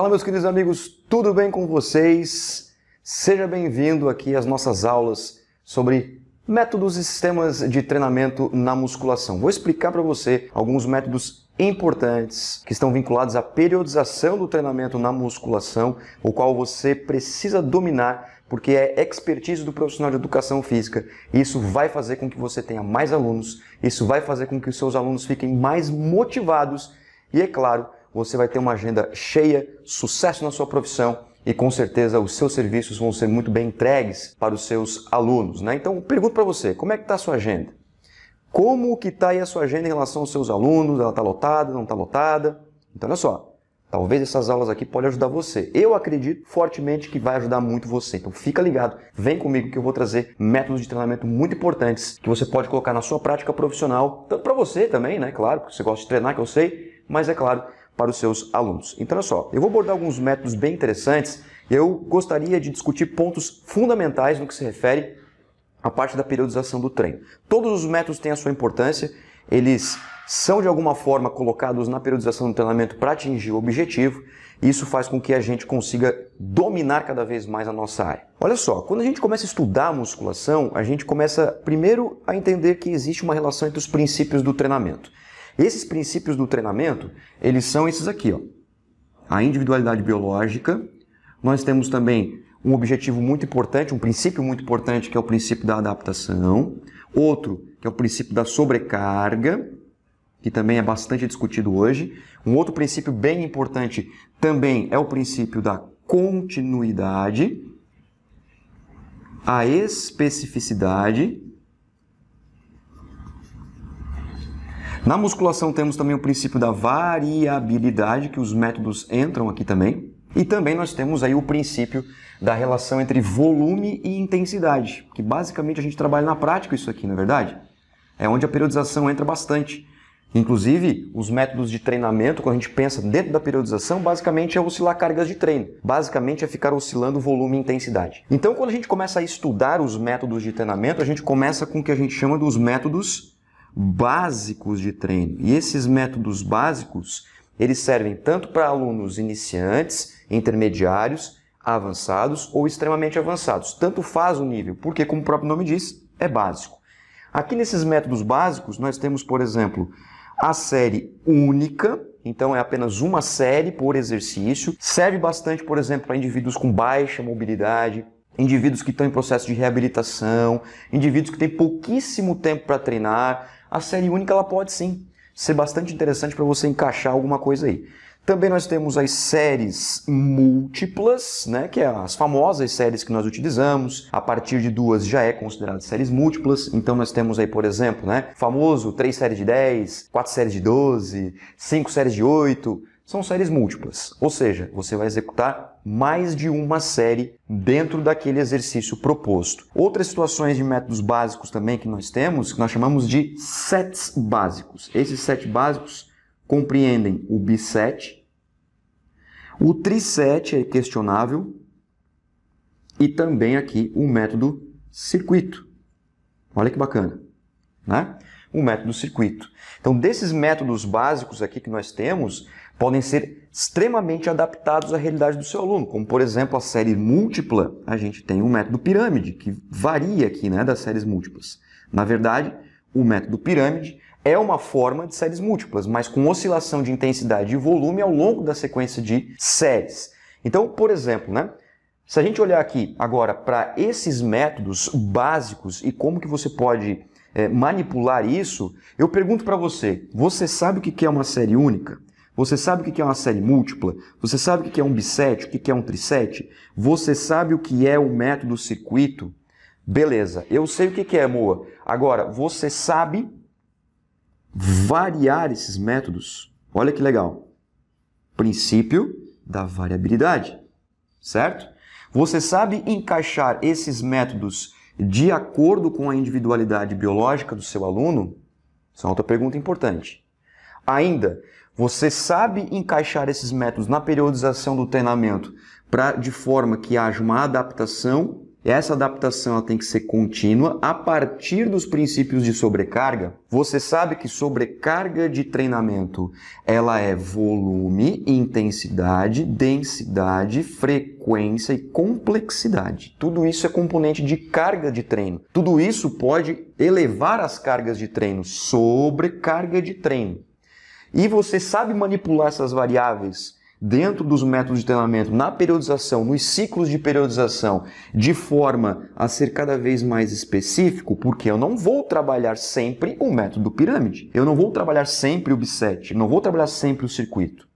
Fala, meus queridos amigos, tudo bem com vocês? Seja bem-vindo aqui às nossas aulas sobre métodos e sistemas de treinamento na musculação. Vou explicar para você alguns métodos importantes que estão vinculados à periodização do treinamento na musculação, o qual você precisa dominar porque é expertise do profissional de educação física. Isso vai fazer com que você tenha mais alunos, isso vai fazer com que os seus alunos fiquem mais motivados e, é claro, você vai ter uma agenda cheia, sucesso na sua profissão e com certeza os seus serviços vão ser muito bem entregues para os seus alunos. Né? Então, pergunto para você, como é que está a sua agenda? Como que está aí a sua agenda em relação aos seus alunos? Ela está lotada, não está lotada? Então, olha só, talvez essas aulas aqui podem ajudar você. Eu acredito fortemente que vai ajudar muito você. Então, fica ligado, vem comigo que eu vou trazer métodos de treinamento muito importantes que você pode colocar na sua prática profissional, tanto para você também, né? Claro, porque você gosta de treinar, que eu sei, mas é claro, para os seus alunos. Então, olha só, eu vou abordar alguns métodos bem interessantes e eu gostaria de discutir pontos fundamentais no que se refere à parte da periodização do treino. Todos os métodos têm a sua importância, eles são de alguma forma colocados na periodização do treinamento para atingir o objetivo. E isso faz com que a gente consiga dominar cada vez mais a nossa área. Olha só, quando a gente começa a estudar a musculação, a gente começa primeiro a entender que existe uma relação entre os princípios do treinamento. Esses princípios do treinamento, eles são esses aqui, ó. A individualidade biológica, nós temos também um objetivo muito importante, um princípio muito importante, que é o princípio da adaptação, outro, que é o princípio da sobrecarga, que também é bastante discutido hoje. Um outro princípio bem importante também é o princípio da continuidade, a especificidade Na musculação temos também o princípio da variabilidade, que os métodos entram aqui também. E também nós temos aí o princípio da relação entre volume e intensidade, que basicamente a gente trabalha na prática isso aqui, na é verdade? É onde a periodização entra bastante. Inclusive, os métodos de treinamento, quando a gente pensa dentro da periodização, basicamente é oscilar cargas de treino. Basicamente é ficar oscilando volume e intensidade. Então, quando a gente começa a estudar os métodos de treinamento, a gente começa com o que a gente chama dos métodos básicos de treino. E esses métodos básicos, eles servem tanto para alunos iniciantes, intermediários, avançados ou extremamente avançados. Tanto faz o nível, porque como o próprio nome diz, é básico. Aqui nesses métodos básicos, nós temos, por exemplo, a série única, então é apenas uma série por exercício. Serve bastante, por exemplo, para indivíduos com baixa mobilidade, indivíduos que estão em processo de reabilitação, indivíduos que têm pouquíssimo tempo para treinar, a série única ela pode sim ser bastante interessante para você encaixar alguma coisa aí. Também nós temos as séries múltiplas, né, que é as famosas séries que nós utilizamos. A partir de duas já é considerado séries múltiplas. Então nós temos aí, por exemplo, né, famoso 3 séries de 10, 4 séries de 12, 5 séries de 8, são séries múltiplas, ou seja, você vai executar mais de uma série dentro daquele exercício proposto. Outras situações de métodos básicos também que nós temos, que nós chamamos de sets básicos. Esses sets básicos compreendem o biset, o triset é questionável e também aqui o método circuito. Olha que bacana, né? O método circuito. Então, desses métodos básicos aqui que nós temos, podem ser extremamente adaptados à realidade do seu aluno, como por exemplo a série múltipla, a gente tem o método pirâmide, que varia aqui né, das séries múltiplas. Na verdade, o método pirâmide é uma forma de séries múltiplas, mas com oscilação de intensidade e volume ao longo da sequência de séries. Então, por exemplo, né, se a gente olhar aqui agora para esses métodos básicos e como que você pode é, manipular isso, eu pergunto para você, você sabe o que é uma série única? Você sabe o que é uma série múltipla? Você sabe o que é um bisete? O que é um trisete? É você sabe o que é o método circuito? Beleza, eu sei o que é, Moa. Agora, você sabe variar esses métodos? Olha que legal. Princípio da variabilidade, certo? Você sabe encaixar esses métodos de acordo com a individualidade biológica do seu aluno? Isso é outra pergunta importante. Ainda, você sabe encaixar esses métodos na periodização do treinamento para de forma que haja uma adaptação. Essa adaptação ela tem que ser contínua a partir dos princípios de sobrecarga. Você sabe que sobrecarga de treinamento ela é volume, intensidade, densidade, frequência e complexidade. Tudo isso é componente de carga de treino. Tudo isso pode elevar as cargas de treino, sobrecarga de treino e você sabe manipular essas variáveis dentro dos métodos de treinamento, na periodização, nos ciclos de periodização, de forma a ser cada vez mais específico, porque eu não vou trabalhar sempre o método pirâmide, eu não vou trabalhar sempre o bisete, não vou trabalhar sempre o circuito.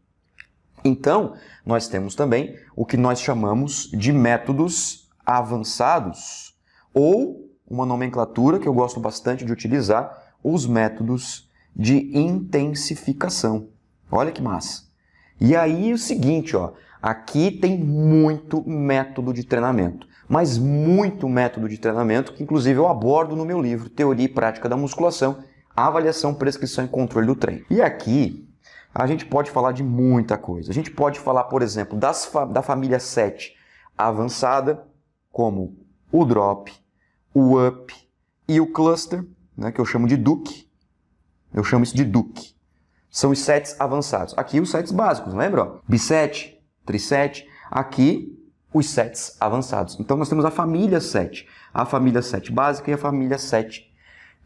Então, nós temos também o que nós chamamos de métodos avançados, ou uma nomenclatura que eu gosto bastante de utilizar, os métodos de intensificação. Olha que massa. E aí é o seguinte, ó, aqui tem muito método de treinamento, mas muito método de treinamento que inclusive eu abordo no meu livro Teoria e Prática da Musculação, Avaliação, Prescrição e Controle do Treino. E aqui a gente pode falar de muita coisa. A gente pode falar, por exemplo, das fa da família 7 avançada, como o drop, o up e o cluster, né, que eu chamo de Duke. Eu chamo isso de Duke. São os sets avançados. Aqui os sets básicos, lembra? Bisete, trisete. Aqui os sets avançados. Então nós temos a família 7, a família 7 básica e a família 7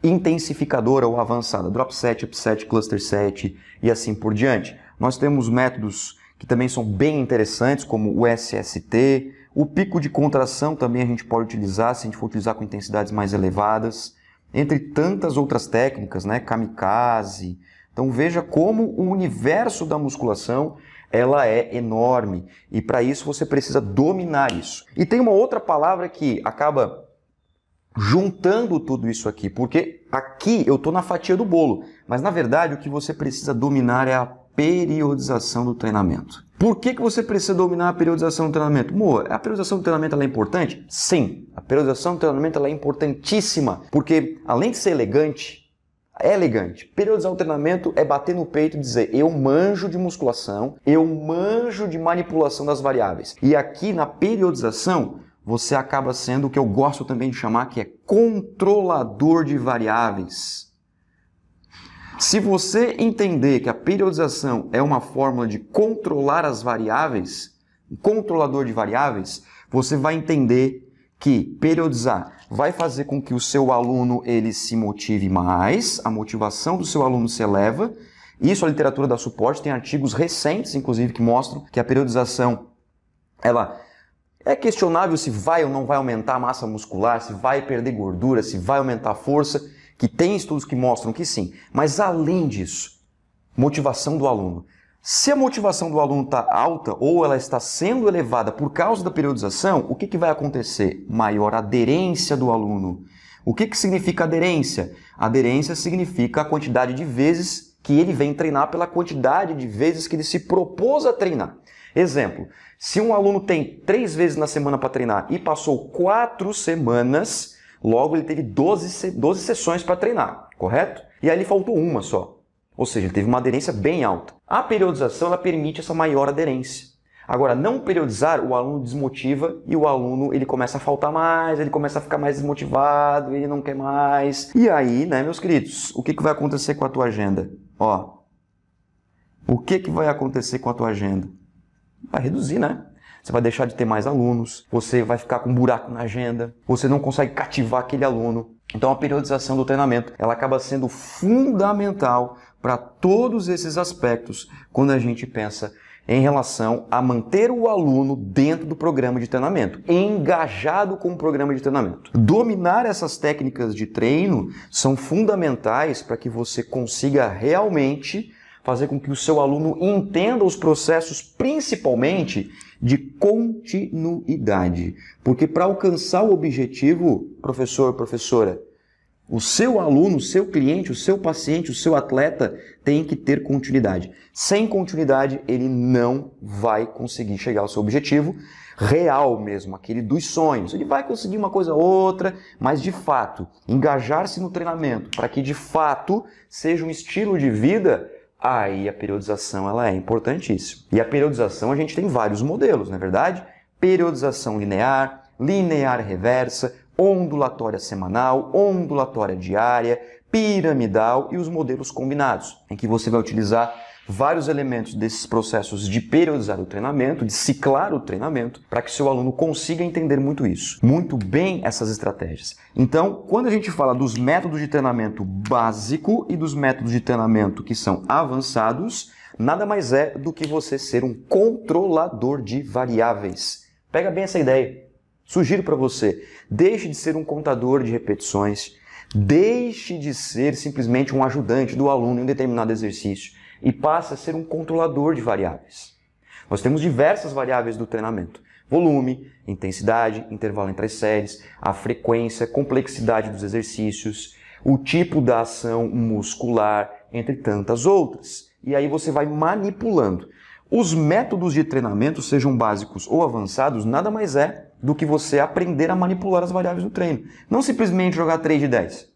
intensificadora ou avançada, drop set, upset, cluster set e assim por diante. Nós temos métodos que também são bem interessantes, como o SST, o pico de contração também a gente pode utilizar se a gente for utilizar com intensidades mais elevadas entre tantas outras técnicas, né, kamikaze. Então veja como o universo da musculação ela é enorme e para isso você precisa dominar isso. E tem uma outra palavra que acaba juntando tudo isso aqui, porque aqui eu estou na fatia do bolo, mas na verdade o que você precisa dominar é a periodização do treinamento. Por que, que você precisa dominar a periodização do treinamento? Moa, a periodização do treinamento é importante? Sim, a periodização do treinamento é importantíssima, porque além de ser elegante, é elegante. Periodizar o treinamento é bater no peito e dizer eu manjo de musculação, eu manjo de manipulação das variáveis. E aqui na periodização você acaba sendo o que eu gosto também de chamar que é controlador de variáveis. Se você entender que a periodização é uma fórmula de controlar as variáveis, um controlador de variáveis, você vai entender que periodizar vai fazer com que o seu aluno ele se motive mais, a motivação do seu aluno se eleva. Isso a literatura dá suporte, tem artigos recentes, inclusive, que mostram que a periodização ela é questionável se vai ou não vai aumentar a massa muscular, se vai perder gordura, se vai aumentar a força que tem estudos que mostram que sim, mas além disso, motivação do aluno. Se a motivação do aluno está alta ou ela está sendo elevada por causa da periodização, o que, que vai acontecer? Maior aderência do aluno. O que, que significa aderência? Aderência significa a quantidade de vezes que ele vem treinar pela quantidade de vezes que ele se propôs a treinar. Exemplo, se um aluno tem três vezes na semana para treinar e passou quatro semanas, Logo, ele teve 12, 12 sessões para treinar, correto? E aí ele faltou uma só. Ou seja, ele teve uma aderência bem alta. A periodização ela permite essa maior aderência. Agora, não periodizar, o aluno desmotiva e o aluno ele começa a faltar mais, ele começa a ficar mais desmotivado, ele não quer mais. E aí, né, meus queridos, o que, que vai acontecer com a tua agenda? Ó, o que, que vai acontecer com a tua agenda? Vai reduzir, né? você vai deixar de ter mais alunos, você vai ficar com um buraco na agenda, você não consegue cativar aquele aluno. Então a periodização do treinamento, ela acaba sendo fundamental para todos esses aspectos quando a gente pensa em relação a manter o aluno dentro do programa de treinamento, engajado com o programa de treinamento. Dominar essas técnicas de treino são fundamentais para que você consiga realmente fazer com que o seu aluno entenda os processos, principalmente de continuidade. Porque para alcançar o objetivo, professor, professora, o seu aluno, o seu cliente, o seu paciente, o seu atleta tem que ter continuidade. Sem continuidade, ele não vai conseguir chegar ao seu objetivo real mesmo, aquele dos sonhos. Ele vai conseguir uma coisa ou outra, mas de fato, engajar-se no treinamento para que de fato seja um estilo de vida aí a periodização ela é importantíssima. E a periodização a gente tem vários modelos, não é verdade? Periodização linear, linear reversa, ondulatória semanal, ondulatória diária, piramidal e os modelos combinados, em que você vai utilizar vários elementos desses processos de periodizar o treinamento, de ciclar o treinamento, para que seu aluno consiga entender muito isso, muito bem essas estratégias. Então, quando a gente fala dos métodos de treinamento básico e dos métodos de treinamento que são avançados, nada mais é do que você ser um controlador de variáveis. Pega bem essa ideia. Sugiro para você, deixe de ser um contador de repetições, deixe de ser simplesmente um ajudante do aluno em um determinado exercício e passa a ser um controlador de variáveis. Nós temos diversas variáveis do treinamento: volume, intensidade, intervalo entre as séries, a frequência, complexidade dos exercícios, o tipo da ação muscular, entre tantas outras. E aí você vai manipulando. Os métodos de treinamento, sejam básicos ou avançados, nada mais é do que você aprender a manipular as variáveis do treino. Não simplesmente jogar 3 de 10.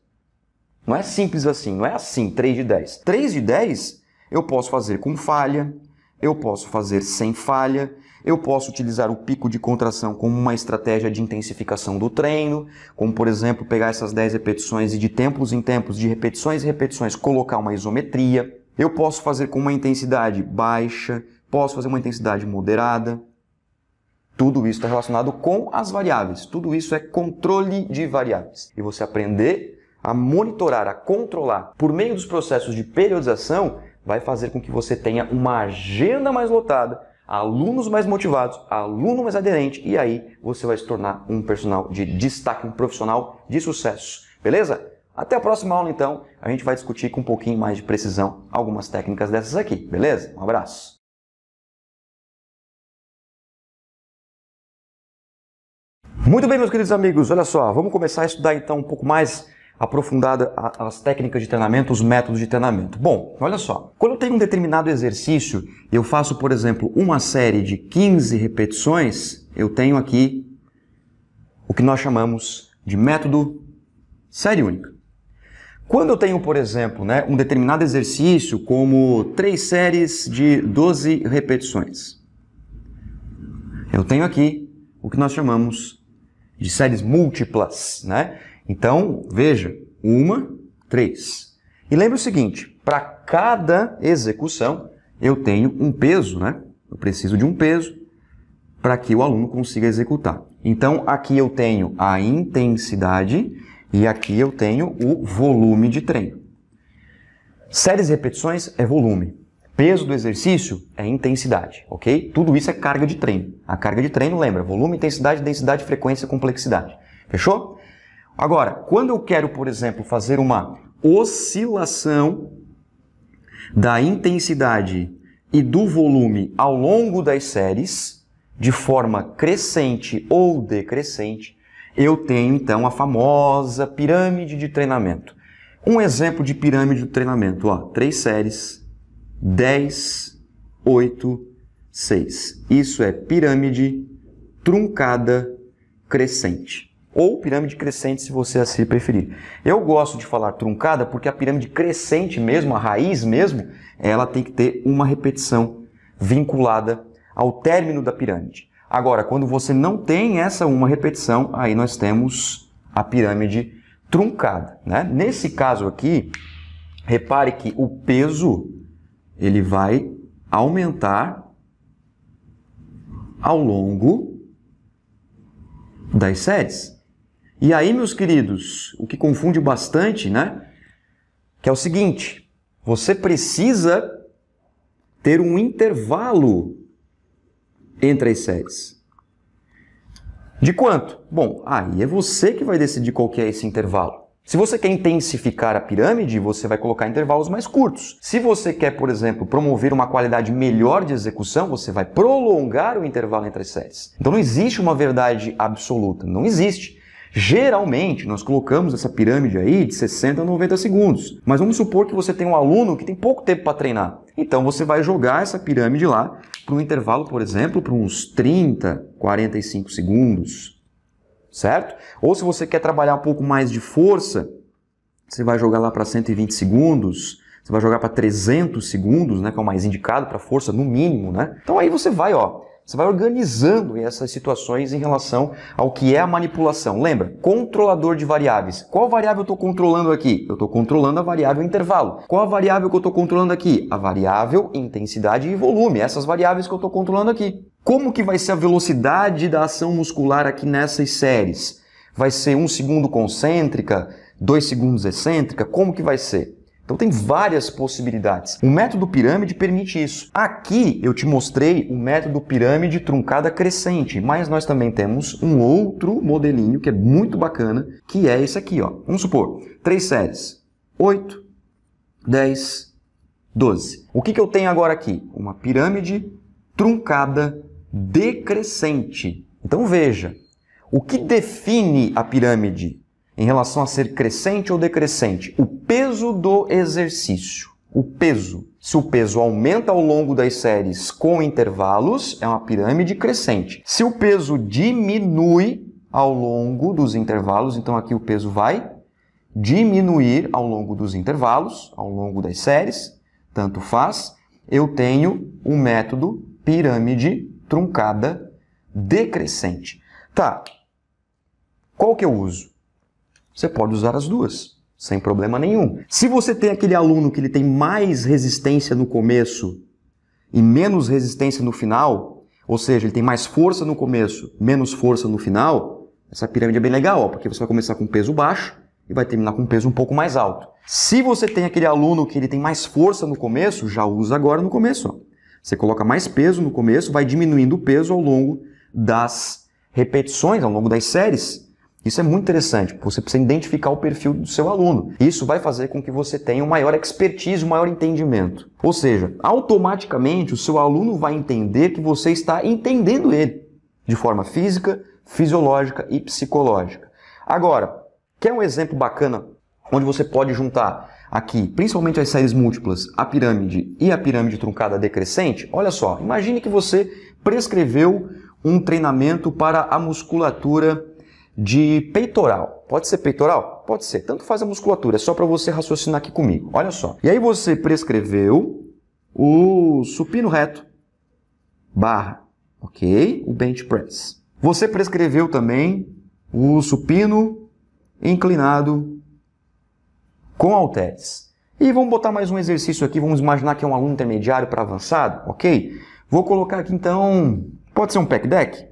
Não é simples assim, não é assim, 3 de 10. 3 de 10 eu posso fazer com falha, eu posso fazer sem falha, eu posso utilizar o pico de contração como uma estratégia de intensificação do treino, como por exemplo pegar essas 10 repetições e de tempos em tempos, de repetições e repetições, colocar uma isometria. Eu posso fazer com uma intensidade baixa, posso fazer uma intensidade moderada. Tudo isso está relacionado com as variáveis. Tudo isso é controle de variáveis. E você aprender a monitorar, a controlar por meio dos processos de periodização vai fazer com que você tenha uma agenda mais lotada, alunos mais motivados, aluno mais aderente e aí você vai se tornar um personal de destaque, um profissional de sucesso. Beleza? Até a próxima aula então, a gente vai discutir com um pouquinho mais de precisão algumas técnicas dessas aqui, beleza? Um abraço. Muito bem, meus queridos amigos, olha só, vamos começar a estudar então um pouco mais aprofundada as técnicas de treinamento, os métodos de treinamento. Bom, olha só. Quando eu tenho um determinado exercício, eu faço, por exemplo, uma série de 15 repetições, eu tenho aqui o que nós chamamos de método série única. Quando eu tenho, por exemplo, né, um determinado exercício como três séries de 12 repetições, eu tenho aqui o que nós chamamos de séries múltiplas, né? Então, veja, uma, três. E lembre o seguinte, para cada execução eu tenho um peso, né? Eu preciso de um peso para que o aluno consiga executar. Então, aqui eu tenho a intensidade e aqui eu tenho o volume de treino. Séries e repetições é volume. Peso do exercício é intensidade, ok? Tudo isso é carga de treino. A carga de treino, lembra, volume, intensidade, densidade, frequência, complexidade. Fechou? Agora, quando eu quero, por exemplo, fazer uma oscilação da intensidade e do volume ao longo das séries, de forma crescente ou decrescente, eu tenho então a famosa pirâmide de treinamento. Um exemplo de pirâmide de treinamento, ó, três séries, 10, 8, 6. Isso é pirâmide truncada crescente ou pirâmide crescente, se você assim preferir. Eu gosto de falar truncada porque a pirâmide crescente mesmo, a raiz mesmo, ela tem que ter uma repetição vinculada ao término da pirâmide. Agora, quando você não tem essa uma repetição, aí nós temos a pirâmide truncada. Né? Nesse caso aqui, repare que o peso ele vai aumentar ao longo das séries. E aí, meus queridos, o que confunde bastante, né? Que é o seguinte: você precisa ter um intervalo entre as séries. De quanto? Bom, aí é você que vai decidir qual que é esse intervalo. Se você quer intensificar a pirâmide, você vai colocar intervalos mais curtos. Se você quer, por exemplo, promover uma qualidade melhor de execução, você vai prolongar o intervalo entre as séries. Então não existe uma verdade absoluta, não existe. Geralmente, nós colocamos essa pirâmide aí de 60 a 90 segundos. Mas vamos supor que você tem um aluno que tem pouco tempo para treinar. Então você vai jogar essa pirâmide lá para um intervalo, por exemplo, para uns 30, 45 segundos. Certo? Ou se você quer trabalhar um pouco mais de força, você vai jogar lá para 120 segundos, você vai jogar para 300 segundos, né, que é o mais indicado para força no mínimo, né? Então aí você vai, ó, você vai organizando essas situações em relação ao que é a manipulação. Lembra? Controlador de variáveis. Qual variável eu estou controlando aqui? Eu estou controlando a variável intervalo. Qual a variável que eu estou controlando aqui? A variável intensidade e volume. Essas variáveis que eu estou controlando aqui. Como que vai ser a velocidade da ação muscular aqui nessas séries? Vai ser um segundo concêntrica, dois segundos excêntrica? Como que vai ser? Então tem várias possibilidades. O método pirâmide permite isso. Aqui eu te mostrei o método pirâmide truncada crescente, mas nós também temos um outro modelinho que é muito bacana, que é esse aqui, ó. Vamos supor, três séries: 8, 10, 12. O que, que eu tenho agora aqui? Uma pirâmide truncada decrescente. Então veja, o que define a pirâmide em relação a ser crescente ou decrescente, o peso do exercício. O peso. Se o peso aumenta ao longo das séries com intervalos, é uma pirâmide crescente. Se o peso diminui ao longo dos intervalos, então aqui o peso vai diminuir ao longo dos intervalos, ao longo das séries, tanto faz, eu tenho um método pirâmide truncada decrescente. Tá, qual que eu uso? Você pode usar as duas, sem problema nenhum. Se você tem aquele aluno que ele tem mais resistência no começo e menos resistência no final, ou seja, ele tem mais força no começo, menos força no final, essa pirâmide é bem legal, ó, porque você vai começar com peso baixo e vai terminar com peso um pouco mais alto. Se você tem aquele aluno que ele tem mais força no começo, já usa agora no começo. Ó. Você coloca mais peso no começo, vai diminuindo o peso ao longo das repetições, ao longo das séries, isso é muito interessante, você precisa identificar o perfil do seu aluno. Isso vai fazer com que você tenha um maior expertise, um maior entendimento. Ou seja, automaticamente o seu aluno vai entender que você está entendendo ele de forma física, fisiológica e psicológica. Agora, quer um exemplo bacana onde você pode juntar aqui, principalmente as séries múltiplas, a pirâmide e a pirâmide truncada decrescente? Olha só, imagine que você prescreveu um treinamento para a musculatura de peitoral. Pode ser peitoral? Pode ser. Tanto faz a musculatura, é só para você raciocinar aqui comigo. Olha só. E aí você prescreveu o supino reto, barra, ok? O bench press. Você prescreveu também o supino inclinado com halteres. E vamos botar mais um exercício aqui, vamos imaginar que é um aluno intermediário para avançado, ok? Vou colocar aqui então, pode ser um pec deck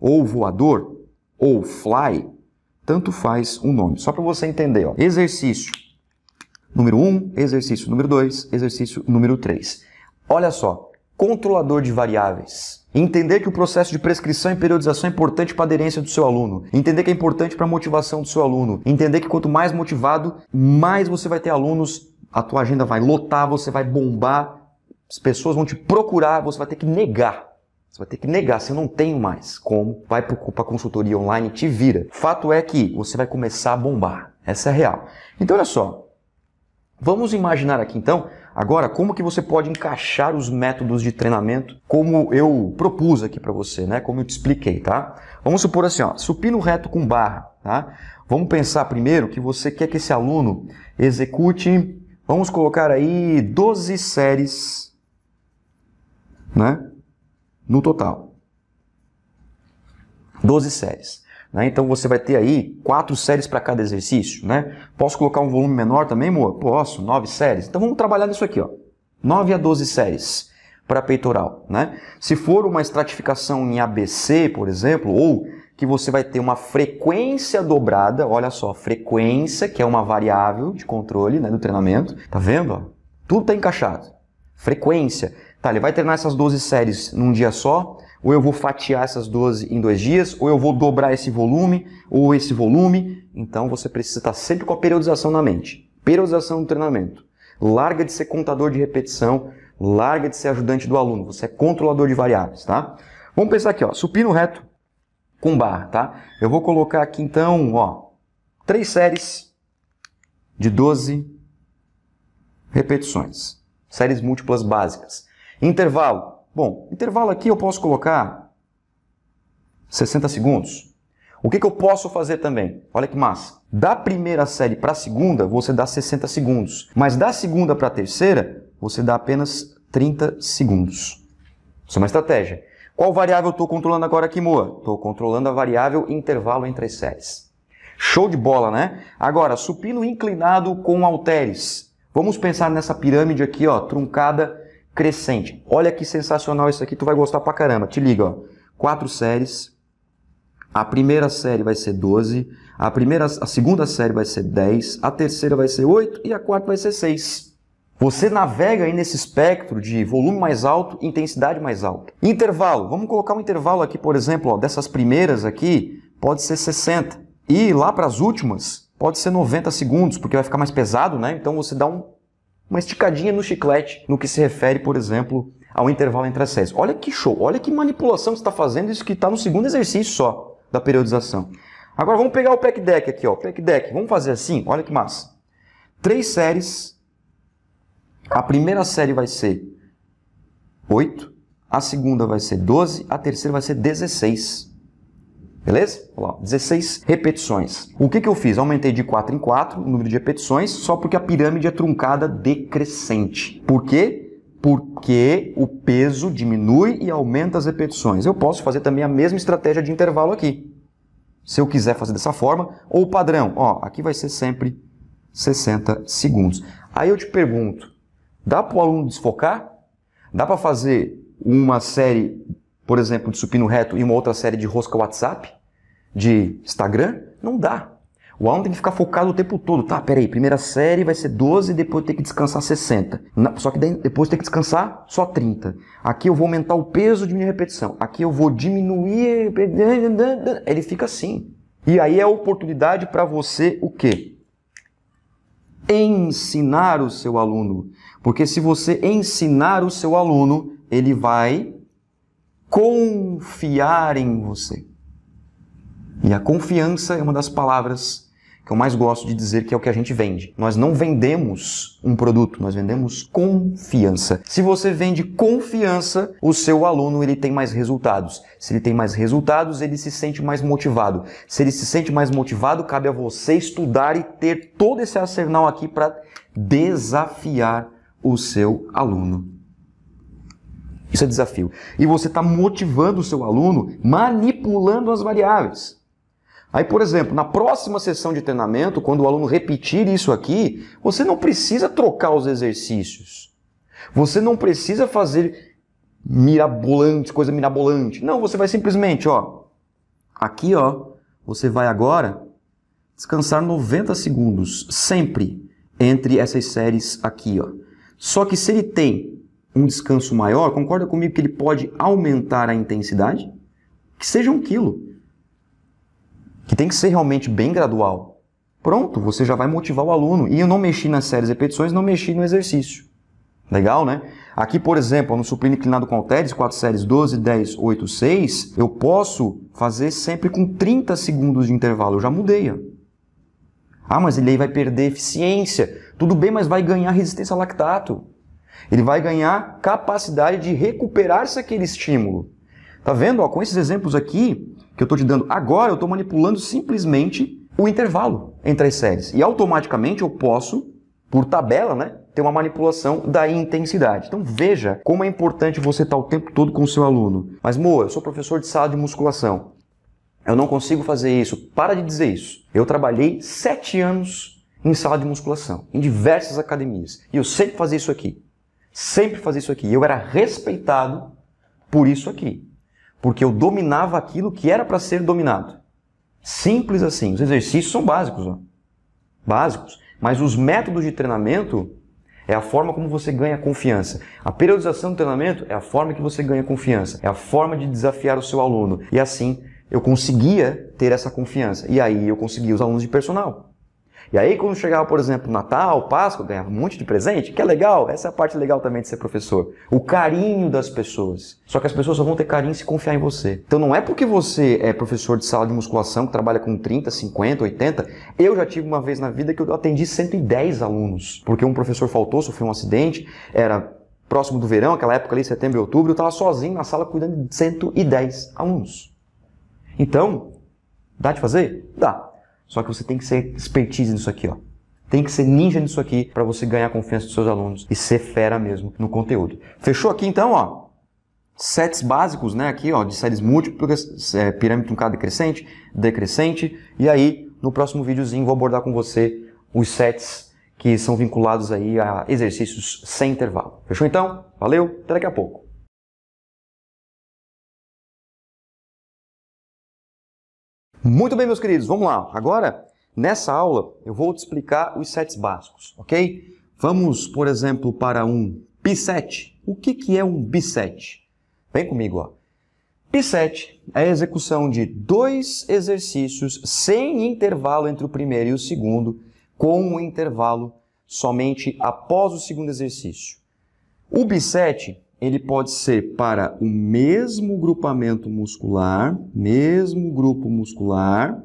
ou voador, ou fly, tanto faz o um nome. Só para você entender, ó. Exercício número 1, um, exercício número 2, exercício número 3. Olha só, controlador de variáveis. Entender que o processo de prescrição e periodização é importante para a aderência do seu aluno. Entender que é importante para a motivação do seu aluno. Entender que quanto mais motivado, mais você vai ter alunos, a tua agenda vai lotar, você vai bombar, as pessoas vão te procurar, você vai ter que negar. Você vai ter que negar, se eu não tenho mais como, vai para consultoria online, te vira. Fato é que você vai começar a bombar. Essa é real. Então olha só, vamos imaginar aqui então Agora, como que você pode encaixar os métodos de treinamento como eu propus aqui para você, né? Como eu te expliquei, tá? Vamos supor assim, ó, supino reto com barra, tá? Vamos pensar primeiro que você quer que esse aluno execute, vamos colocar aí 12 séries, né? no total. 12 séries. Né? Então você vai ter aí quatro séries para cada exercício. Né? Posso colocar um volume menor também, Moa? Posso, nove séries. Então vamos trabalhar nisso aqui. Ó. 9 a 12 séries para peitoral. Né? Se for uma estratificação em ABC, por exemplo, ou que você vai ter uma frequência dobrada, olha só, frequência, que é uma variável de controle né, do treinamento, tá vendo? Ó? Tudo está encaixado. Frequência. Tá, ele vai treinar essas 12 séries num dia só, ou eu vou fatiar essas 12 em dois dias, ou eu vou dobrar esse volume, ou esse volume. Então você precisa estar sempre com a periodização na mente. Periodização do treinamento. Larga de ser contador de repetição, larga de ser ajudante do aluno, você é controlador de variáveis, tá? Vamos pensar aqui, ó, supino reto com barra, tá? Eu vou colocar aqui então, ó, três séries de 12 repetições, séries múltiplas básicas. Intervalo. Bom, intervalo aqui eu posso colocar 60 segundos. O que, que eu posso fazer também? Olha que massa. Da primeira série para a segunda, você dá 60 segundos. Mas da segunda para a terceira, você dá apenas 30 segundos. Isso é uma estratégia. Qual variável eu estou controlando agora aqui, Moa? Estou controlando a variável intervalo entre as séries. Show de bola, né? Agora, supino inclinado com halteres. Vamos pensar nessa pirâmide aqui, ó, truncada crescente. Olha que sensacional isso aqui, tu vai gostar pra caramba. Te liga, ó. Quatro séries. A primeira série vai ser 12, a primeira, a segunda série vai ser 10, a terceira vai ser 8 e a quarta vai ser 6. Você navega aí nesse espectro de volume mais alto, intensidade mais alta. Intervalo, vamos colocar um intervalo aqui, por exemplo, ó, dessas primeiras aqui, pode ser 60. E lá para as últimas, pode ser 90 segundos, porque vai ficar mais pesado, né? Então você dá um uma esticadinha no chiclete no que se refere, por exemplo, ao intervalo entre as séries. Olha que show, olha que manipulação que você está fazendo, isso que está no segundo exercício só da periodização. Agora vamos pegar o pack deck aqui, ó. Pack deck, vamos fazer assim, olha que massa. Três séries. A primeira série vai ser 8, a segunda vai ser 12, a terceira vai ser 16. Beleza? lá, 16 repetições. O que, que eu fiz? Aumentei de 4 em 4 o número de repetições, só porque a pirâmide é truncada decrescente. Por quê? porque o peso diminui e aumenta as repetições. Eu posso fazer também a mesma estratégia de intervalo aqui. Se eu quiser fazer dessa forma, ou o padrão, ó, aqui vai ser sempre 60 segundos. Aí eu te pergunto, dá para o aluno desfocar? Dá para fazer uma série por exemplo, de supino reto e uma outra série de rosca WhatsApp, de Instagram, não dá. O aluno tem que ficar focado o tempo todo. Tá, peraí, primeira série vai ser 12, depois tem que descansar 60. só que depois tem que descansar só 30. Aqui eu vou aumentar o peso de minha repetição. Aqui eu vou diminuir. Ele fica assim. E aí é a oportunidade para você o quê? Ensinar o seu aluno. Porque se você ensinar o seu aluno, ele vai confiar em você. E a confiança é uma das palavras que eu mais gosto de dizer que é o que a gente vende. Nós não vendemos um produto, nós vendemos confiança. Se você vende confiança, o seu aluno ele tem mais resultados. Se ele tem mais resultados, ele se sente mais motivado. Se ele se sente mais motivado, cabe a você estudar e ter todo esse arsenal aqui para desafiar o seu aluno. Isso é desafio. E você está motivando o seu aluno manipulando as variáveis. Aí, por exemplo, na próxima sessão de treinamento, quando o aluno repetir isso aqui, você não precisa trocar os exercícios. Você não precisa fazer mirabolante, coisa mirabolante. Não, você vai simplesmente, ó, aqui, ó, você vai agora descansar 90 segundos, sempre entre essas séries aqui, ó. Só que se ele tem um descanso maior, concorda comigo que ele pode aumentar a intensidade? Que seja um quilo. Que tem que ser realmente bem gradual. Pronto, você já vai motivar o aluno. E eu não mexi nas séries e repetições, não mexi no exercício. Legal, né? Aqui, por exemplo, no supino inclinado com halteres, 4 séries 12, 10, 8, 6, eu posso fazer sempre com 30 segundos de intervalo. Eu já mudei. Ó. Ah, mas ele aí vai perder eficiência. Tudo bem, mas vai ganhar resistência a lactato. Ele vai ganhar capacidade de recuperar-se aquele estímulo. Tá vendo? Ó, com esses exemplos aqui que eu estou te dando agora, eu estou manipulando simplesmente o intervalo entre as séries. E automaticamente eu posso, por tabela, né, ter uma manipulação da intensidade. Então veja como é importante você estar tá o tempo todo com o seu aluno. Mas, Moa, eu sou professor de sala de musculação. Eu não consigo fazer isso. Para de dizer isso. Eu trabalhei sete anos em sala de musculação, em diversas academias. E eu sempre fazia isso aqui sempre fazia isso aqui. Eu era respeitado por isso aqui, porque eu dominava aquilo que era para ser dominado. Simples assim. Os exercícios são básicos, ó. básicos, mas os métodos de treinamento é a forma como você ganha confiança. A periodização do treinamento é a forma que você ganha confiança, é a forma de desafiar o seu aluno. E assim eu conseguia ter essa confiança. E aí eu conseguia os alunos de personal. E aí, quando chegava, por exemplo, Natal, Páscoa, ganhava um monte de presente, que é legal, essa é a parte legal também de ser professor. O carinho das pessoas. Só que as pessoas só vão ter carinho se confiar em você. Então não é porque você é professor de sala de musculação, que trabalha com 30, 50, 80. Eu já tive uma vez na vida que eu atendi 110 alunos, porque um professor faltou, sofreu um acidente, era próximo do verão, aquela época ali, setembro e outubro, eu estava sozinho na sala cuidando de 110 alunos. Então, dá de fazer? Dá. Só que você tem que ser expertise nisso aqui, ó. Tem que ser ninja nisso aqui para você ganhar a confiança dos seus alunos e ser fera mesmo no conteúdo. Fechou aqui então, ó. Sets básicos, né, aqui, ó, de séries múltiplas, é, pirâmide cada decrescente, decrescente, e aí no próximo videozinho vou abordar com você os sets que são vinculados aí a exercícios sem intervalo. Fechou então? Valeu, até daqui a pouco. Muito bem, meus queridos, vamos lá. Agora, nessa aula, eu vou te explicar os sets básicos, ok? Vamos, por exemplo, para um b 7 O que, que é um B7? Vem comigo, ó. P7 é a execução de dois exercícios sem intervalo entre o primeiro e o segundo, com um intervalo somente após o segundo exercício. O B7 ele pode ser para o mesmo grupamento muscular, mesmo grupo muscular.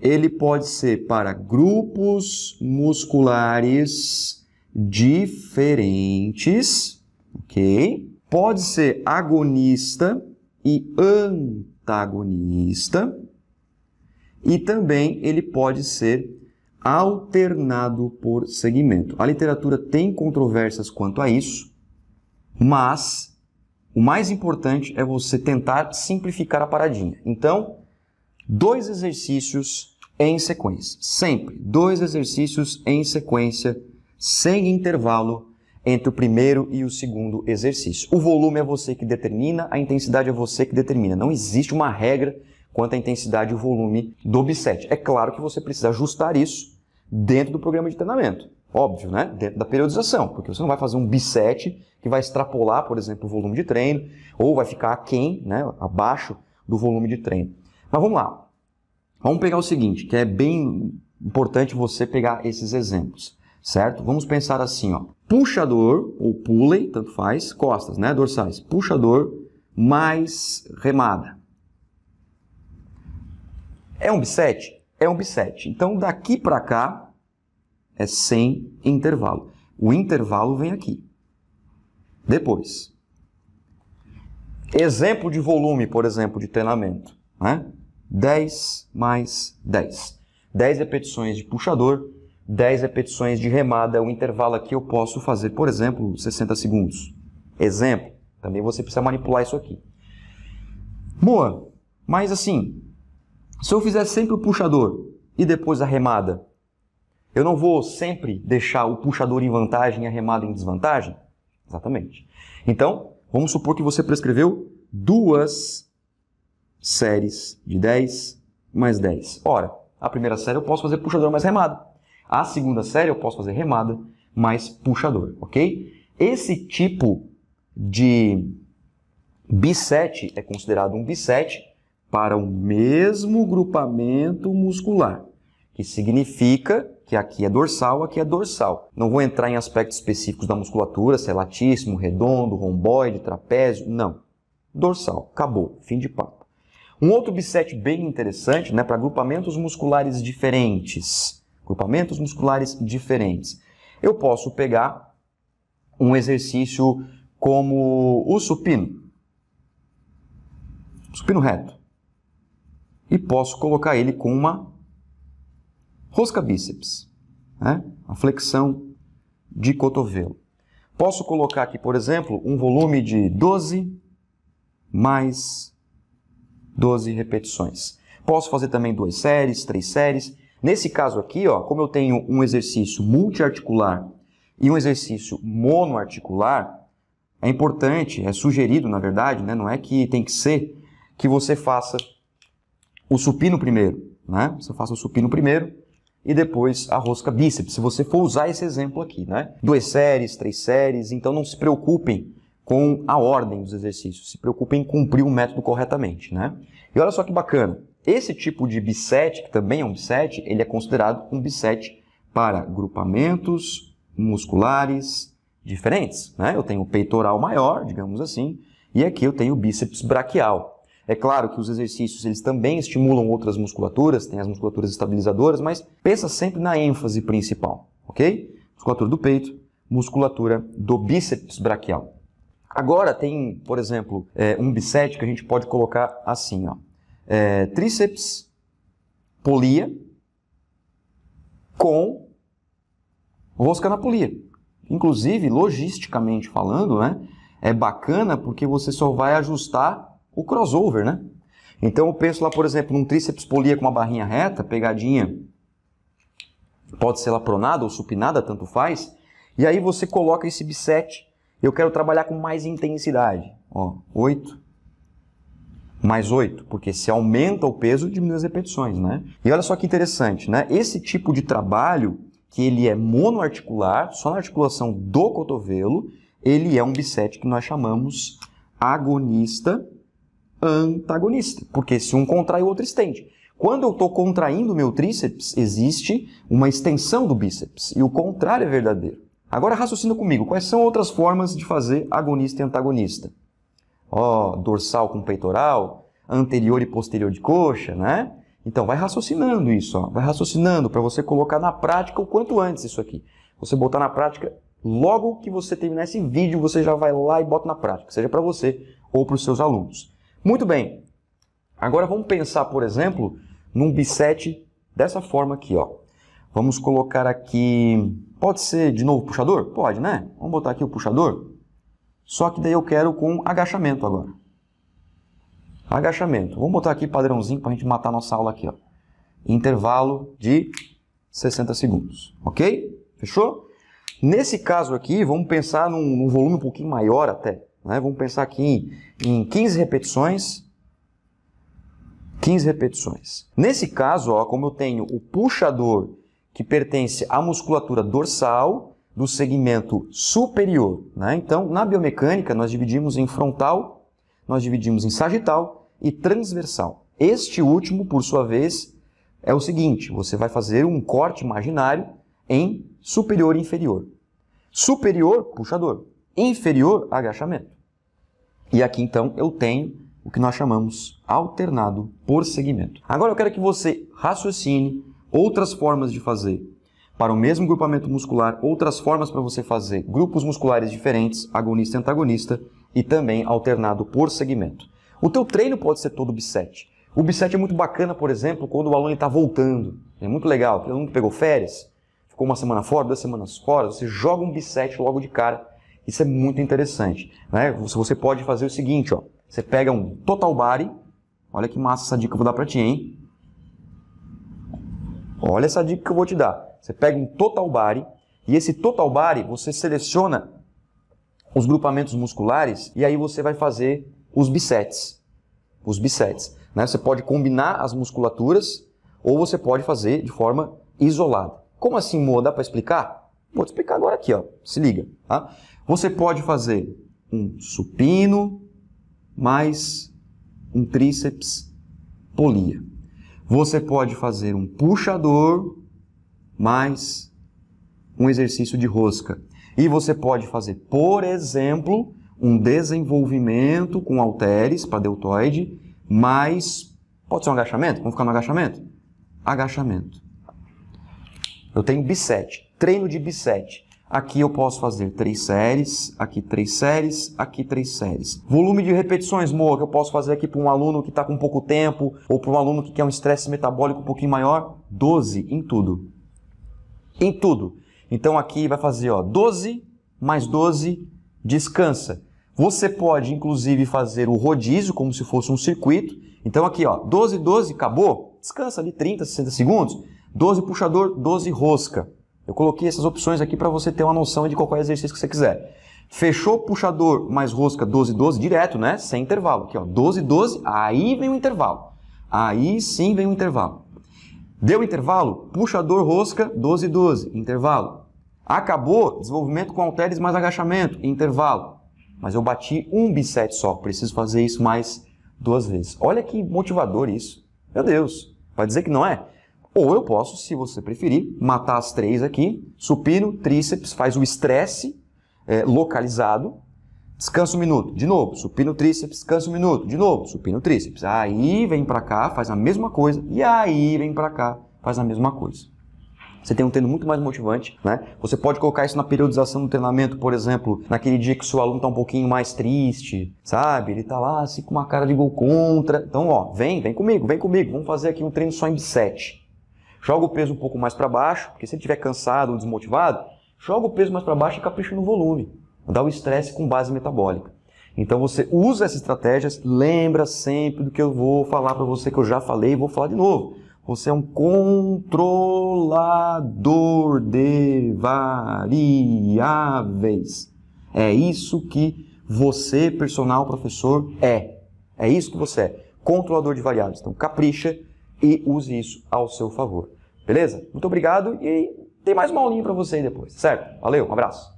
Ele pode ser para grupos musculares diferentes, ok? Pode ser agonista e antagonista. E também ele pode ser alternado por segmento. A literatura tem controvérsias quanto a isso mas o mais importante é você tentar simplificar a paradinha. Então, dois exercícios em sequência. Sempre dois exercícios em sequência, sem intervalo entre o primeiro e o segundo exercício. O volume é você que determina, a intensidade é você que determina. Não existe uma regra quanto à intensidade e o volume do bicep. É claro que você precisa ajustar isso dentro do programa de treinamento. Óbvio, né? Dentro da periodização, porque você não vai fazer um bicep que vai extrapolar, por exemplo, o volume de treino, ou vai ficar aquém, né, abaixo do volume de treino. Mas vamos lá. Vamos pegar o seguinte, que é bem importante você pegar esses exemplos, certo? Vamos pensar assim, ó. Puxador, ou pulley, tanto faz, costas, né, dorsais. Puxador mais remada. É um bisete? É um bisete. Então, daqui para cá é sem intervalo. O intervalo vem aqui depois. Exemplo de volume, por exemplo, de treinamento. Né? 10 mais 10. 10 repetições de puxador, 10 repetições de remada. É o intervalo aqui eu posso fazer, por exemplo, 60 segundos. Exemplo. Também você precisa manipular isso aqui. Boa, mas assim, se eu fizer sempre o puxador e depois a remada, eu não vou sempre deixar o puxador em vantagem e a remada em desvantagem? Exatamente. Então, vamos supor que você prescreveu duas séries de 10 mais 10. Ora, a primeira série eu posso fazer puxador mais remada. A segunda série eu posso fazer remada mais puxador, ok? Esse tipo de bisete é considerado um bisete para o mesmo grupamento muscular, que significa que aqui é dorsal, aqui é dorsal. Não vou entrar em aspectos específicos da musculatura, se é latíssimo, redondo, romboide, trapézio, não. Dorsal, acabou, fim de papo. Um outro bicep bem interessante, né, para grupamentos musculares diferentes. Grupamentos musculares diferentes. Eu posso pegar um exercício como o supino. Supino reto. E posso colocar ele com uma Rosca bíceps, né? a flexão de cotovelo. Posso colocar aqui, por exemplo, um volume de 12 mais 12 repetições. Posso fazer também duas séries, três séries. Nesse caso aqui, ó, como eu tenho um exercício multiarticular e um exercício monoarticular, é importante, é sugerido, na verdade, né? não é que tem que ser, que você faça o supino primeiro. Né? Você faça o supino primeiro e depois a rosca bíceps, se você for usar esse exemplo aqui, né? Duas séries, três séries, então não se preocupem com a ordem dos exercícios, se preocupem em cumprir o método corretamente, né? E olha só que bacana, esse tipo de bisete, que também é um bisete, ele é considerado um bisete para grupamentos musculares diferentes, né? Eu tenho o peitoral maior, digamos assim, e aqui eu tenho o bíceps braquial. É claro que os exercícios eles também estimulam outras musculaturas, tem as musculaturas estabilizadoras, mas pensa sempre na ênfase principal, ok? Musculatura do peito, musculatura do bíceps braquial. Agora tem, por exemplo, é, um bisete que a gente pode colocar assim, ó. É, tríceps polia com rosca na polia. Inclusive, logisticamente falando, né, é bacana porque você só vai ajustar o crossover, né? Então eu penso lá, por exemplo, num tríceps polia com uma barrinha reta, pegadinha, pode ser lá pronada ou supinada, tanto faz. E aí você coloca esse bisete, eu quero trabalhar com mais intensidade. Ó, 8, mais 8, porque se aumenta o peso, diminui as repetições, né? E olha só que interessante, né? Esse tipo de trabalho, que ele é monoarticular, só na articulação do cotovelo, ele é um bisete que nós chamamos agonista antagonista, porque se um contrai, o outro estende. Quando eu estou contraindo meu tríceps, existe uma extensão do bíceps, e o contrário é verdadeiro. Agora raciocina comigo, quais são outras formas de fazer agonista e antagonista? Ó, oh, dorsal com peitoral, anterior e posterior de coxa, né? Então vai raciocinando isso, ó. vai raciocinando para você colocar na prática o quanto antes isso aqui. Você botar na prática logo que você terminar esse vídeo, você já vai lá e bota na prática, seja para você ou para os seus alunos. Muito bem. Agora vamos pensar, por exemplo, num bisete dessa forma aqui, ó. Vamos colocar aqui, pode ser de novo puxador? Pode, né? Vamos botar aqui o puxador. Só que daí eu quero com agachamento agora. Agachamento. Vamos botar aqui padrãozinho para a gente matar nossa aula aqui, ó. Intervalo de 60 segundos, ok? Fechou? Nesse caso aqui, vamos pensar num, num volume um pouquinho maior até, né? Vamos pensar aqui em, em 15 repetições. 15 repetições. Nesse caso, ó, como eu tenho o puxador que pertence à musculatura dorsal do segmento superior, né? então na biomecânica nós dividimos em frontal, nós dividimos em sagital e transversal. Este último, por sua vez, é o seguinte: você vai fazer um corte imaginário em superior e inferior. Superior, puxador inferior agachamento. E aqui então eu tenho o que nós chamamos alternado por segmento. Agora eu quero que você raciocine outras formas de fazer para o mesmo grupamento muscular, outras formas para você fazer grupos musculares diferentes, agonista e antagonista, e também alternado por segmento. O teu treino pode ser todo bisset. O bisset é muito bacana, por exemplo, quando o aluno está voltando. É muito legal. O aluno pegou férias, ficou uma semana fora, duas semanas fora, você joga um bisset logo de cara isso é muito interessante. Né? Você pode fazer o seguinte, ó. Você pega um total body. Olha que massa essa dica que eu vou dar para ti, hein? Olha essa dica que eu vou te dar. Você pega um total body e esse total body você seleciona os grupamentos musculares e aí você vai fazer os bisets. Os bisets. Né? Você pode combinar as musculaturas ou você pode fazer de forma isolada. Como assim, Moa? Dá para explicar? Vou te explicar agora aqui, ó. se liga. Tá? Você pode fazer um supino mais um tríceps polia. Você pode fazer um puxador mais um exercício de rosca. E você pode fazer, por exemplo, um desenvolvimento com halteres para deltoide, mais... Pode ser um agachamento? Vamos ficar no agachamento? Agachamento. Eu tenho bisete. Treino de bisete. Aqui eu posso fazer três séries, aqui três séries, aqui três séries. Volume de repetições, Moa, que eu posso fazer aqui para um aluno que está com pouco tempo ou para um aluno que quer um estresse metabólico um pouquinho maior, 12 em tudo. Em tudo. Então aqui vai fazer ó, 12 mais 12, descansa. Você pode, inclusive, fazer o rodízio como se fosse um circuito. Então aqui, ó, 12, 12, acabou. Descansa ali 30, 60 segundos. 12 puxador, 12 rosca. Eu coloquei essas opções aqui para você ter uma noção de qualquer exercício que você quiser. Fechou puxador mais rosca 12, 12, direto, né? Sem intervalo. Aqui, ó, 12, 12, aí vem o intervalo. Aí sim vem o intervalo. Deu intervalo, puxador rosca 12, 12, intervalo. Acabou, desenvolvimento com halteres mais agachamento, intervalo. Mas eu bati um bisete só, preciso fazer isso mais duas vezes. Olha que motivador isso. Meu Deus, vai dizer que não é? Ou eu posso, se você preferir, matar as três aqui, supino, tríceps, faz o estresse é, localizado, descansa um minuto, de novo, supino, tríceps, descansa um minuto, de novo, supino, tríceps. Aí vem para cá, faz a mesma coisa, e aí vem para cá, faz a mesma coisa. Você tem um treino muito mais motivante, né? Você pode colocar isso na periodização do treinamento, por exemplo, naquele dia que o seu aluno está um pouquinho mais triste, sabe? Ele está lá assim com uma cara de gol contra. Então, ó, vem, vem comigo, vem comigo. Vamos fazer aqui um treino só em bisete. Joga o peso um pouco mais para baixo, porque se ele estiver cansado ou desmotivado, joga o peso mais para baixo e capricha no volume. Dá o estresse com base metabólica. Então você usa essas estratégias, lembra sempre do que eu vou falar para você que eu já falei e vou falar de novo. Você é um controlador de variáveis. É isso que você, personal professor, é. É isso que você é. Controlador de variáveis. Então capricha e use isso ao seu favor. Beleza? Muito obrigado e tem mais uma aulinha para você aí depois, certo? Valeu, um abraço.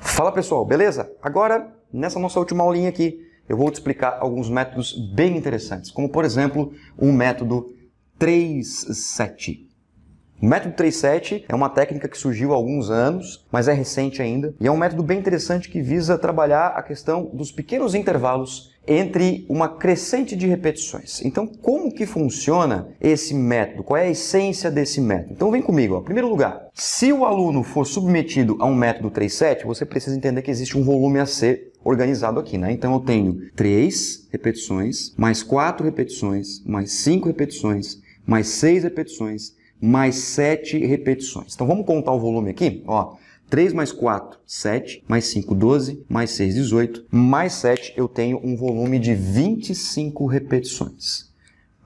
Fala pessoal, beleza? Agora, nessa nossa última aulinha aqui, eu vou te explicar alguns métodos bem interessantes, como por exemplo, o um método 37. O método 37 é uma técnica que surgiu há alguns anos, mas é recente ainda, e é um método bem interessante que visa trabalhar a questão dos pequenos intervalos entre uma crescente de repetições. Então, como que funciona esse método? Qual é a essência desse método? Então, vem comigo. Em primeiro lugar, se o aluno for submetido a um método 3-7, você precisa entender que existe um volume a ser organizado aqui, né? Então, eu tenho 3 repetições, mais 4 repetições, mais 5 repetições, mais 6 repetições, mais 7 repetições. Então vamos contar o volume aqui, ó. 3 mais 4, 7, mais 5, 12, mais 6, 18, mais 7, eu tenho um volume de 25 repetições.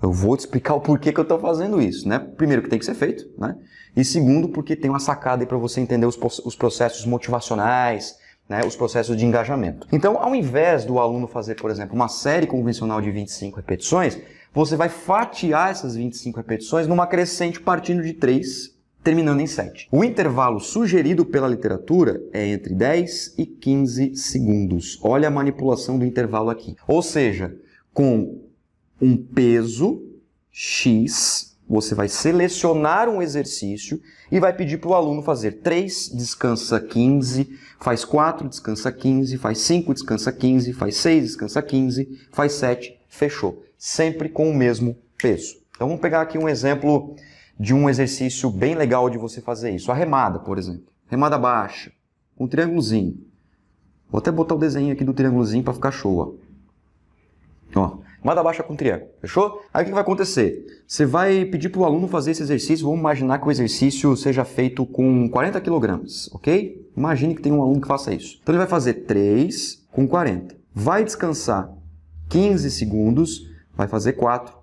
Eu vou te explicar o porquê que eu estou fazendo isso, né? Primeiro, que tem que ser feito, né? E segundo, porque tem uma sacada aí para você entender os, os processos motivacionais, né, os processos de engajamento. Então, ao invés do aluno fazer, por exemplo, uma série convencional de 25 repetições, você vai fatiar essas 25 repetições numa crescente partindo de 3, terminando em 7. O intervalo sugerido pela literatura é entre 10 e 15 segundos. Olha a manipulação do intervalo aqui. Ou seja, com um peso X você vai selecionar um exercício e vai pedir para o aluno fazer 3, descansa 15, faz 4, descansa 15, faz 5, descansa 15, faz 6, descansa 15, faz 7, fechou sempre com o mesmo peso. Então vamos pegar aqui um exemplo de um exercício bem legal de você fazer isso. A remada, por exemplo. Remada baixa, um triângulozinho. Vou até botar o desenho aqui do triângulozinho para ficar show. Ó. ó. Remada baixa com triângulo, fechou? Aí o que vai acontecer? Você vai pedir para o aluno fazer esse exercício, vamos imaginar que o exercício seja feito com 40 kg, ok? Imagine que tem um aluno que faça isso. Então ele vai fazer 3 com 40. Vai descansar 15 segundos vai fazer 4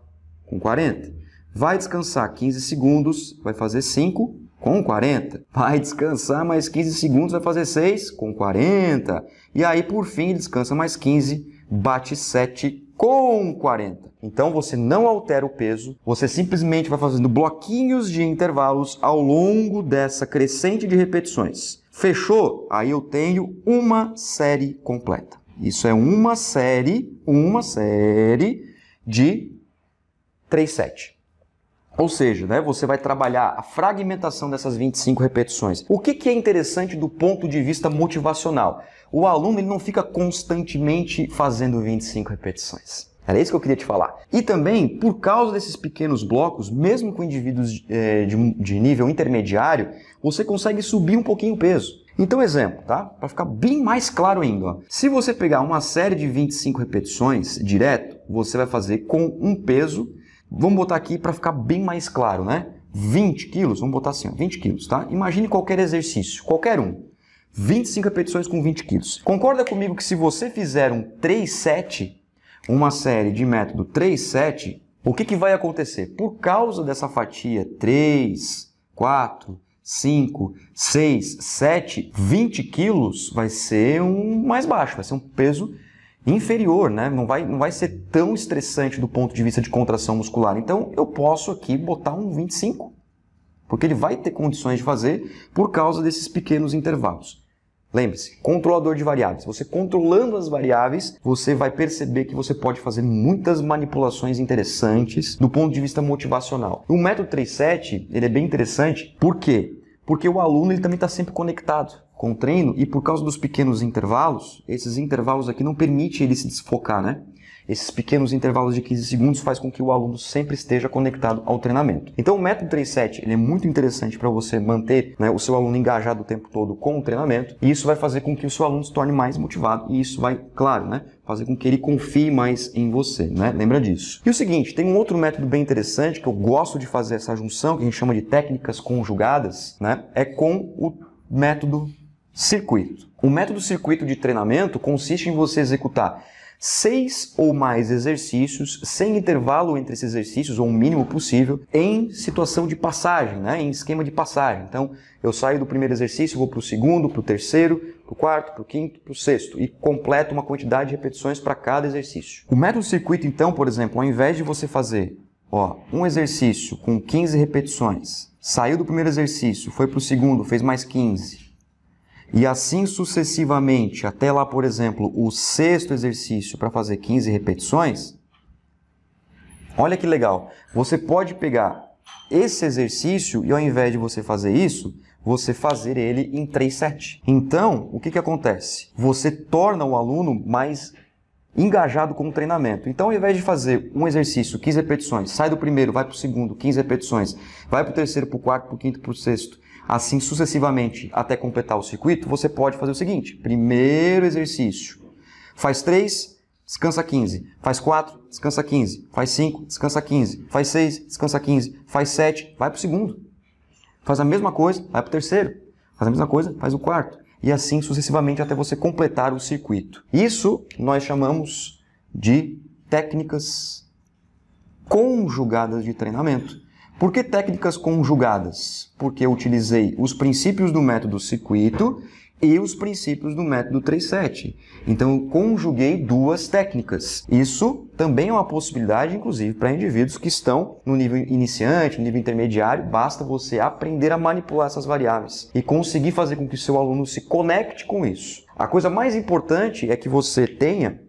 com 40. Vai descansar 15 segundos, vai fazer 5 com 40. Vai descansar mais 15 segundos, vai fazer 6 com 40. E aí, por fim, descansa mais 15, bate 7 com 40. Então você não altera o peso, você simplesmente vai fazendo bloquinhos de intervalos ao longo dessa crescente de repetições. Fechou? Aí eu tenho uma série completa. Isso é uma série, uma série de 3,7. Ou seja, né, você vai trabalhar a fragmentação dessas 25 repetições. O que, que é interessante do ponto de vista motivacional? O aluno ele não fica constantemente fazendo 25 repetições. Era isso que eu queria te falar. E também, por causa desses pequenos blocos, mesmo com indivíduos de, eh, de, de nível intermediário, você consegue subir um pouquinho o peso. Então, exemplo, tá? Para ficar bem mais claro ainda. Ó. Se você pegar uma série de 25 repetições direto, você vai fazer com um peso. Vamos botar aqui para ficar bem mais claro, né? 20 quilos, vamos botar assim, ó, 20 quilos, tá? Imagine qualquer exercício, qualquer um. 25 repetições com 20 quilos. Concorda comigo que se você fizer um 3-7, uma série de método 3-7, o que, que vai acontecer? Por causa dessa fatia 3, 4, 5, 6, 7, 20 quilos vai ser um mais baixo, vai ser um peso inferior, né? Não vai, não vai ser tão estressante do ponto de vista de contração muscular. Então eu posso aqui botar um 25, porque ele vai ter condições de fazer por causa desses pequenos intervalos. Lembre-se, controlador de variáveis. Você controlando as variáveis, você vai perceber que você pode fazer muitas manipulações interessantes do ponto de vista motivacional. O método 37, ele é bem interessante porque porque o aluno ele também está sempre conectado com o treino e por causa dos pequenos intervalos, esses intervalos aqui não permite ele se desfocar, né? Esses pequenos intervalos de 15 segundos faz com que o aluno sempre esteja conectado ao treinamento. Então o método 37 ele é muito interessante para você manter né, o seu aluno engajado o tempo todo com o treinamento e isso vai fazer com que o seu aluno se torne mais motivado e isso vai, claro, né, fazer com que ele confie mais em você, né? Lembra disso. E o seguinte, tem um outro método bem interessante que eu gosto de fazer essa junção, que a gente chama de técnicas conjugadas, né? É com o método circuito. O método circuito de treinamento consiste em você executar seis ou mais exercícios, sem intervalo entre esses exercícios, ou o mínimo possível, em situação de passagem, né? em esquema de passagem. Então, eu saio do primeiro exercício, vou para o segundo, para o terceiro, para o quarto, para o quinto, para o sexto, e completo uma quantidade de repetições para cada exercício. O método circuito, então, por exemplo, ao invés de você fazer ó, um exercício com 15 repetições, saiu do primeiro exercício, foi para o segundo, fez mais 15, e assim sucessivamente, até lá, por exemplo, o sexto exercício para fazer 15 repetições, olha que legal. Você pode pegar esse exercício e ao invés de você fazer isso, você fazer ele em 3 sets. Então, o que, que acontece? Você torna o aluno mais engajado com o treinamento. Então, ao invés de fazer um exercício, 15 repetições, sai do primeiro, vai para o segundo, 15 repetições, vai para o terceiro, para o quarto, para o quinto, para o sexto, assim sucessivamente até completar o circuito, você pode fazer o seguinte: primeiro exercício, faz 3, descansa 15, faz 4, descansa 15, faz 5, descansa 15, faz 6, descansa 15, faz 7, vai para o segundo. Faz a mesma coisa, vai para o terceiro. Faz a mesma coisa, faz o quarto. E assim sucessivamente até você completar o circuito. Isso nós chamamos de técnicas conjugadas de treinamento. Por que técnicas conjugadas? Porque eu utilizei os princípios do método circuito e os princípios do método 37. Então, eu conjuguei duas técnicas. Isso também é uma possibilidade, inclusive, para indivíduos que estão no nível iniciante, no nível intermediário. Basta você aprender a manipular essas variáveis e conseguir fazer com que seu aluno se conecte com isso. A coisa mais importante é que você tenha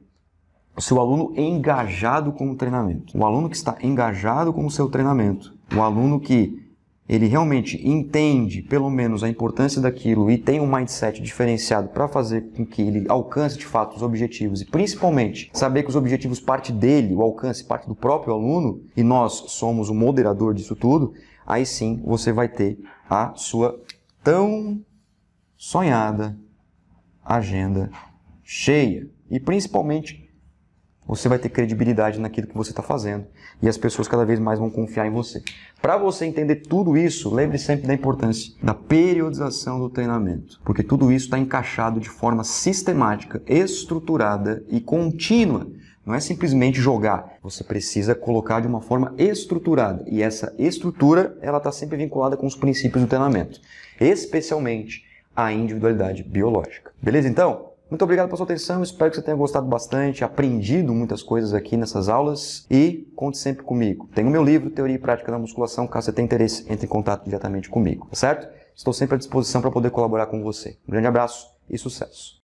o seu aluno engajado com o treinamento. O aluno que está engajado com o seu treinamento um aluno que ele realmente entende, pelo menos, a importância daquilo e tem um mindset diferenciado para fazer com que ele alcance de fato os objetivos e, principalmente, saber que os objetivos parte dele, o alcance parte do próprio aluno e nós somos o moderador disso tudo, aí sim você vai ter a sua tão sonhada agenda cheia e principalmente você vai ter credibilidade naquilo que você está fazendo e as pessoas cada vez mais vão confiar em você. Para você entender tudo isso, lembre sempre da importância da periodização do treinamento, porque tudo isso está encaixado de forma sistemática, estruturada e contínua. Não é simplesmente jogar, você precisa colocar de uma forma estruturada e essa estrutura ela está sempre vinculada com os princípios do treinamento, especialmente a individualidade biológica. Beleza então? Muito obrigado pela sua atenção, espero que você tenha gostado bastante, aprendido muitas coisas aqui nessas aulas e conte sempre comigo. Tem o meu livro, Teoria e Prática da Musculação, caso você tenha interesse, entre em contato diretamente comigo, tá certo? Estou sempre à disposição para poder colaborar com você. Um grande abraço e sucesso!